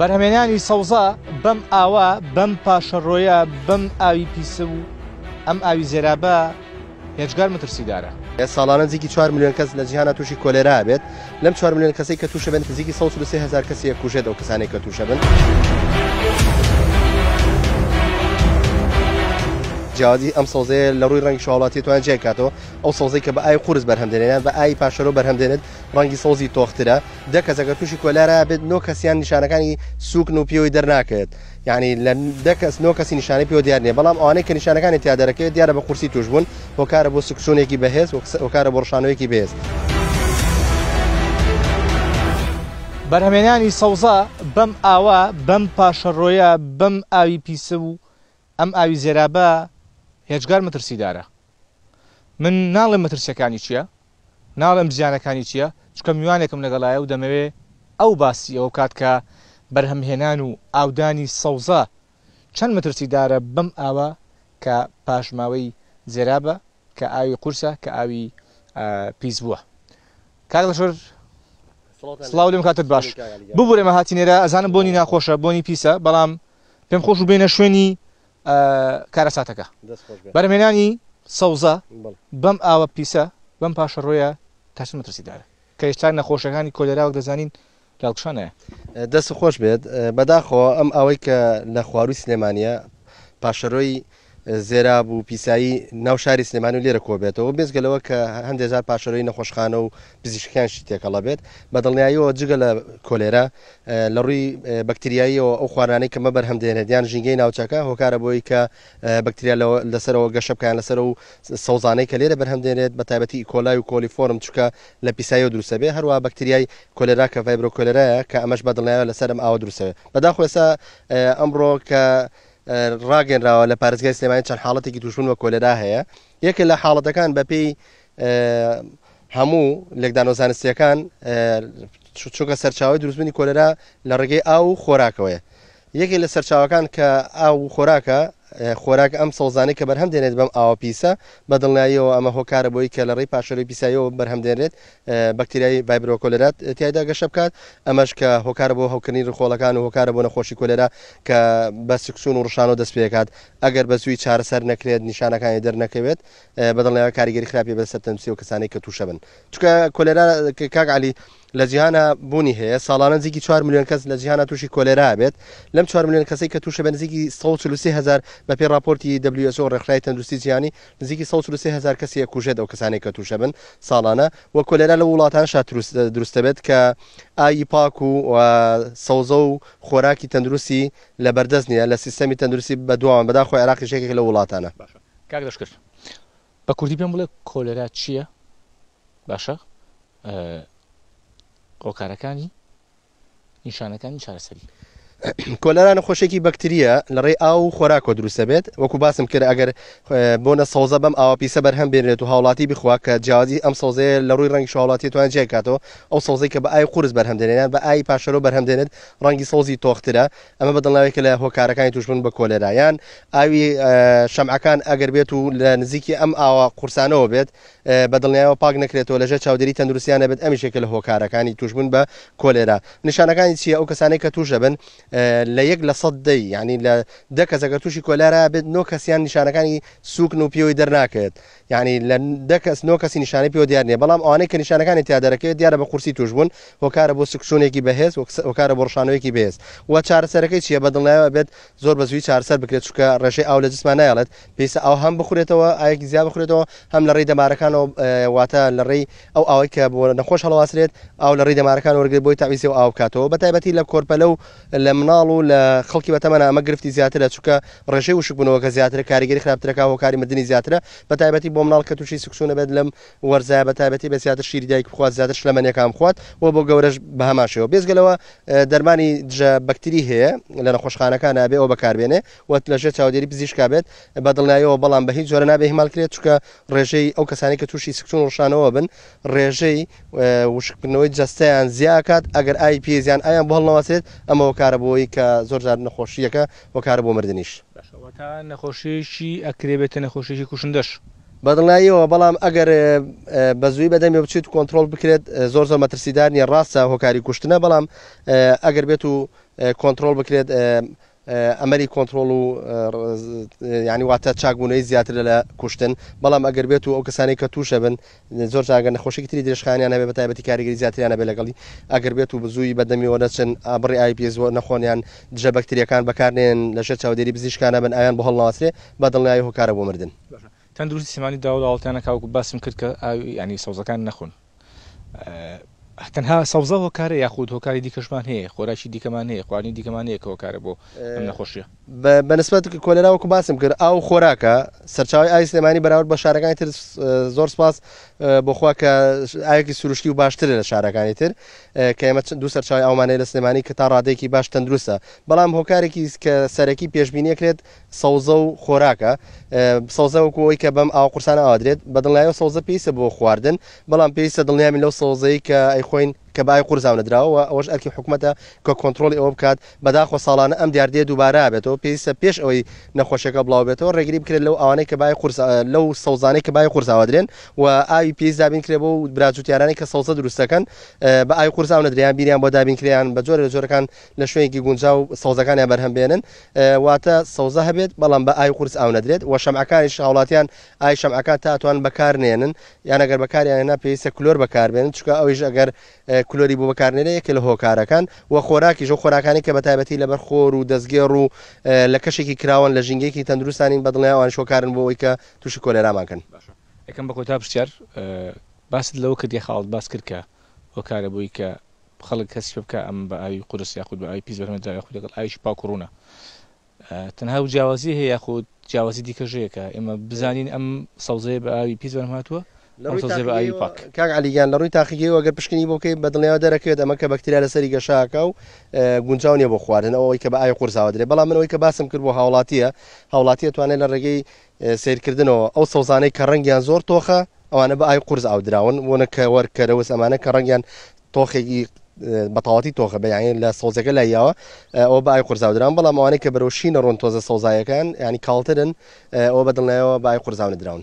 بەرهەمێنانی سەوزا بەم ئاوا بەم پاشەڕۆیە بم ئاوی پیسە و ئەم ئاوی زێرابە هێچگار مترسیدارە ساڵانە زیکی 4 میلیۆن کەس لە جیهانە تووشی کۆلێرا بێت لەم 4 میلیۆن کەسی کە تووشە بن فزیکی 1 هزار کەسی کوژێت ئەو کەسانێک کە تووشە بن. جیازی ئەم سەوزەیە لە ڕووی ڕەنگی شواڵاتی توان جێکاتەوە ئەو سەوزەی کە بە ئای قورس بەرهەمدێنێنیان بە ئای پاشەرۆ بەرهەمدێنێت ڕەنگی سەوزی تۆخترە دە کەسەکە تووشی کۆلارە بێت نۆ کەسیان نیشانەکانی سوکن و پیەوەی دەرناکەێت یعنی لە دەکەس نۆ کەسی نیشانەی پێ دیار نیە بەڵام ئەوانەی کە نیشانەکانی تیادەرەکەی دیارە بە قورسی توش بوون هۆکارە بۆ سکسشونێکی بەهێز وکارە بۆ ڕشانەوەیکی بێز. بەرهەمێنانی سەوزا بەم ئاوا بەم پاشەڕۆیە بەم ئاوی پیسە و ئەم ئاوی زێرابە هێچگار مەترسیدارە من ناڵێ مەترسیەکانی چییە؟ ناڵم زیانەکانی چییە؟ چکە میوانێکم لەگەڵایە و دەمەوێ ئەو باسی ئەو کات کە بەرهەمهێنان و ئاودانی سەوزە چەند مەترسیدارە بەم ئاوە کە پاشماوەی زێرابە کە ئاوی قورسە کە ئاوی پیس بووە کاک لەشر سلااو لێم کاتت باش ببوو ئێمە هاتیێرە ئەزانم بۆنی ناخۆشە بۆنی پیسە بەڵام پێم خۆش و بێنە شوێنی کارەساتەکە بەرمێنانی سەوزە بەم ئاوە پیسە بەم پاشە ڕۆیە تاشن مەترسیدارە کە هێشتا نەخۆشەکانی کۆلێراوە دەزانین لاڵکشانەیە دەست خۆش بێت بەداخۆ ئەم ئەوەی کە لە خواروی سلێمانە پاشەڕۆی زێرا بوو پیسایی ناو شاری سلێمانی و لێرە کۆبێتەوە بێزگەلەوە کە هەندێک زار پاشەرەوەی نەخۆشخانە و پزیشکیانشی تێکەڵە بێت بەدڵنیاییەوە جگە لە کۆلێرە لە ڕووی بەکتریاییەوە ئەو خوارانەی کەمە بەرهەمدێنێتیان ژینگەی ناوچەکە هۆکارە بۆی کە بەکتریا لەسەرەوە گەشە بکیان لەسەر و سەوزانەی کە لێرە بەرهەمدێنێت بە تایبەتی کۆلای و کۆلیفۆرم چکە لە پیسایەوە دروسە بێ هەروە بەکتریای کۆلێرا کە ڤایبرۆ کۆلێرایە کە ئەمەش بەدڵنیایە لەسەرم ئاوە دروسەوێت بەداخۆێسا ئەمڕۆ کە ڕاگەنراوە لە پارێزگای سلێمانی چەند حاڵەتێکی توشبوون وە کۆلەدا هەیە یەکە لە حاڵەتەکان بە پێی هەموو لەکدانۆزانستیەکان چووکە سەرچاوی دروستبنی کۆلەرا لە ڕێگەی ئاو خۆراکەوەیە یەکی لە سەرچاوەکان کە ئاو و خۆراکە خۆراک ئەم سەوزانەی کە بەرهەم دێنێت بەم ئاوا پیسە بەدڵناییەوە ئەمە هۆکارە بۆی کە لە ڕێی پاشەروی پیسایەوە بەرهەم دێنێت بەکتریای بایبرۆ کۆلرات تیایدا گەشە بکات ئەمەش کە هۆکار بۆ هەوکردنی ڕخۆڵەکان و هۆکارە بۆ نەخۆشی کۆلێرا کە بە سکسون و ڕشان و دەست پێکات ئەگەر بە زووی چارەسەر نەکرێت نیشانەکانی دەرنەکەوێت بەدڵنیەوە کاریگەری خراپی بەسەر تەمسی و کەسانی کە تووشە بن چکە کۆلێرا کاک علی لە جیهانە بوونی هەیە ساڵانە زیکی 4 میلیۆن کەس لە جیهانە تووشی کۆلێرا بێت لەم 4 میلیۆن کەسی کە تووشە بە نزیکی 1970هزار بە پێ راپۆرتی WSO ڕێکخرای تەندروستی جیانی نزیکی 1970هزار کەسی کوژێت ئەو کەسانی کە تووشە بن ساڵانە وە کۆلێرا لە وڵاتان شا دروستە بێت کە ئای پاک و سەوزە و خۆراکی تەندروستی لە بەردەست نیە لە سیستەمی تەندروستی بە دوام بەدا خۆی عراقی شێکێک لە وڵاتانە کاک دەشکرد بە کوردی پێم بڵێ کۆلێرا چییە باشە؟ ئۆکارەکانی نیشانەکانی چارەسەری کۆلەرا نەخۆشێکی بەکتریە لە ڕێ ئاو خۆراکۆ دروستە بێت وەکو باسم کرد ئەگەر بۆنە سەوزە بەم ئاواپیسە بەرهەم بێنێت و هاوڵاتی بخوا کە جیازی ئەم سەوزەیە لە ڕووی ڕەنگی شوڵاتی توان جێکاتەوە ئەو سەوزەی کە بە ئای قورس بەرهەم دێنێنە بە ئای پاشەرۆ بەرهەم دێنێت ڕەنگی سەوزی تۆخترە ئەمە بەدڵناوێکە لە هۆکارەکانی توشبن بە کۆلەرایان ئاوی شەمعەکان ئەگەر بێت و لە نزیکی ئەم ئاوا قورسانەوە بێت بەدڵنیایەوە پاک نکرێتەوە لەژە چاودێری تەندروستیانە بێت ئەمیشێکە لە هۆکارەکانی توشبن بە کۆلێرا نیشانەکانی چیە ئەو کەسانی کە توشە بن لە یەک لە سەد دەی ینی لە دە کەسەکە تووشی کۆلارە بێت نۆ کەسیان نیشانەکانی سوکن و پیەوەی دەرناکرێت ینی لە دەکەس نۆ کەسی نیشانەی پێوە دیار نیە بەڵام ئەوانەی کە نیشانەکانی تیادەرەکەی دیارە بە قورسی توش بوون هۆکارە بۆ سکشونێکی بەهێز وکارە بۆڕشانەوەیەکی بێز و چارەسەرەکەی چیە بەدڵایەوە بێت زۆر بەزوی چارسەر بکرێت چکە ڕێژەی ئاو لە جسمان نایڵێت پێیسە ئەو هەم بخورێتەوە ئایەکی زیاد بخورێتەوە هەم لە ڕێی دەمارەکانەوە واتە لە ڕێی ئەو ئەوەی کە بۆ نەخۆش هەڵواسرێت ئەو لە ڕێی دەمارەکان وەرگێت بۆی تاویسی و ئاوکاتەوە بەتایبەتی لە کۆرپەلە و لە مناڵ و لە خەڵکی بەتەمەە ئەمە گرفتی زیاترە چووکە ڕێژەی وشبوونەوەکە زیاتر کاریگەری خراپترەکە هۆکاری مدننی زیاترە بە تایبەتی بۆ مناڵ کە تووشی سکسسونە بێت لەم وەرزای بە تایبەتی بە زیاتر شیری دایک بخوات زیاتر شلەمەنیەکان خوات و بۆ گەورەش بە هەماشەوە بێزگەلەوە دەرمانی دژە بەکتری هەیە لە نەخۆشخانەکان نابێ ئەو بەکاربێنێ وەت لەژێ چاودێری پزیشکا بێت بەدڵنایەوە بەڵام بە هیچ جۆرە نابێ هیمال کرێت چکە ڕێژەی ئەو کەسانی کە تووشی سکسون ڕشانەوە بن ڕێژەی وشکردنەوەی جستیان زیاکات ئەگەر ئای پێزیان ئایان بەڵنەوەسێت ئەمەوە کارە بۆ بۆی کە زۆر جار نەخۆشیەکە وەکارە بۆ مردنیش نەخۆشیشی ئەکرێ بێتە نەخۆشیی کوشندەش بەدڵایەوە بەڵام ئەگەر بەزووی بەدەمی بچیت کۆنتترۆل بکرێت زۆر زۆر مەترسیدانی ڕاستە هۆکاری کوشتنە بەڵام ئەگەر بێت و کۆنتترۆل بکرێت ئەمەری کۆنتترۆل و ینی واتە چاکبوونەی زیاتر لە کوشتن بەڵام ئەگەر بێت و ئەو کەسانی کە تووشە بن زۆر جاگەن نەخۆشی تری درێژخانیان هەبێ بەتایبەتی کاریگەری زیاتریانە بێ لەگەڵی ئەگەر بێت و بزووی بەدەمیەوە دەچن ئابڕی آیPS نەخۆنیان دژە بەکتریەکان بەکارنێن لەشە چاودێری پزیشکانە بن ئایان بە هەڵناواسرێ بەدڵنیایی هۆکارە بۆ مردن تەندروستی سیمانی داوڵ هاڵتیانە کاوکو باسم کرد کە ئاوی ینی سەوزەکان نەخۆن تەنها سەوزە هۆکارە یاخود هۆکاری دیکەشمان هەیە خۆراشی دیکەمان هەیە خوانی دیکەمان هەیە کۆکارە بۆ نەخۆشیە بەنسبەت کۆلەراوەکو باسم کرد ئەو خۆراکە سەرچاوی ئای سلێمانی بەراورد بە شارەکانی تر زۆر سپاس بۆخوا کە ئاەکی سروشتی و باشتر لە شارەکانی تر کەمە دو سەرچاوی ئەومانەیە لە سلێمانی کە تا ڕادێکی باش تەندروستە بەڵام هۆکارێکی کە سەرەکی پێشبینیەکرێت سەوزە و خۆراکە سەوزەوەکوەوەی کە بەم ئاو قورسانە ئادرێت بەدڵایەوە سەوزە پێیسە بۆ خواردن بەڵام پێیسە دڵنیامی لەو سەوزەی کە ئەی gewoon کە بای قورزاونە درراوەوە ئەوەش ئەرکی حکوومەتە کە کۆنتترۆلی ئەوە بکات بەداخۆ ساڵانە ئەم دیاردێ دووبارە بێتەوە پێویستە پێش ئەوەی نەخۆشەکە بڵاو بێتەوە ڕێگری بکرێت لەو ئەوانەی کە بای لەو سەوزانەی کە بای قورزاوە درێن و ئاوی پێز دابین کرێ بۆ و براجووتیارانی کە سەوزە دروستەکەن بە ئای قورزاونە دریان بینیان بۆ دابینکریان بە جۆرە جۆرەکان لە شوێنێکی گونجاو سەوزەکانیان بەرهەمبێنن واتە سەوزە هەبێت بەڵام بە ئای قورس ئاو نەدرێت و شەمعەکانی شاوڵاتیان ئای شەمعەکان تاتوان بەکارنێنن یان ئەگەر بەکاریانە پێویستە کلۆر بەکاربێن چکە ئەویش ئەگەر کلۆری بۆ بەکارنێنە یەکە لە هۆکارەکان و خۆراکیش و خۆراکانی کە بەتابەتی لەبەر خۆر و دەستگێڕ و لە کەشێکی کراون لە ژنگێکی تەندروستانی بەدڵیاوان شۆکارن بۆەوەی کە تووش کۆلێراماکەن یەکەم بە کۆتا پرسیار باست لەوە کە دیخاڵت باس کرد کە هۆکارە بووی کە خەڵک کەسی بکە ئەم بە ئاوی قرس یاخود بە ئاوی پیس بەمەدا یاخود لەگەڵ ئاویش پاکوڕونە تەنها و جیاوازی هەیە یاخود جیاوازی دیکەژەیەەکە ئێمە بزانین ئەم سەوزەیە بە ئاوی پیس بەرم هاتووە کاک علیگەان لە ڕووی تاقیەوە ئەگەر پشکنی بۆکەی بە دڵنیاەوە دەرەکەوێت ئەمە کە بەکتریا لەسەری گەشاکە و گونجاونیە بۆ خواردن ئەوەی کە بە ئای قورساوە درێ بەڵام منەوەی کە باسم کرد بۆ هاوڵاتیە هاوڵاتیە توانێت لە ڕێگەی سیرکردنەوە ئەو سەوزانەی کە ڕەنگیان زۆر تۆخە ئەوانە بە ئای قرس ئاودراون وەنەکە وەرکەرەوەس ئەمانە کە ڕەنگیان تۆخێکی بەتەواتی تۆخە بەیان لە سۆزەکە لایەوە ئەو بای قورزاودران بەڵام ئەوانەیە کە بەرەوشینە ڕۆن تۆزە سەوزایەکان ینی کاڵترن ئەو بەدڵنایەوە بای قورزاونە درراون.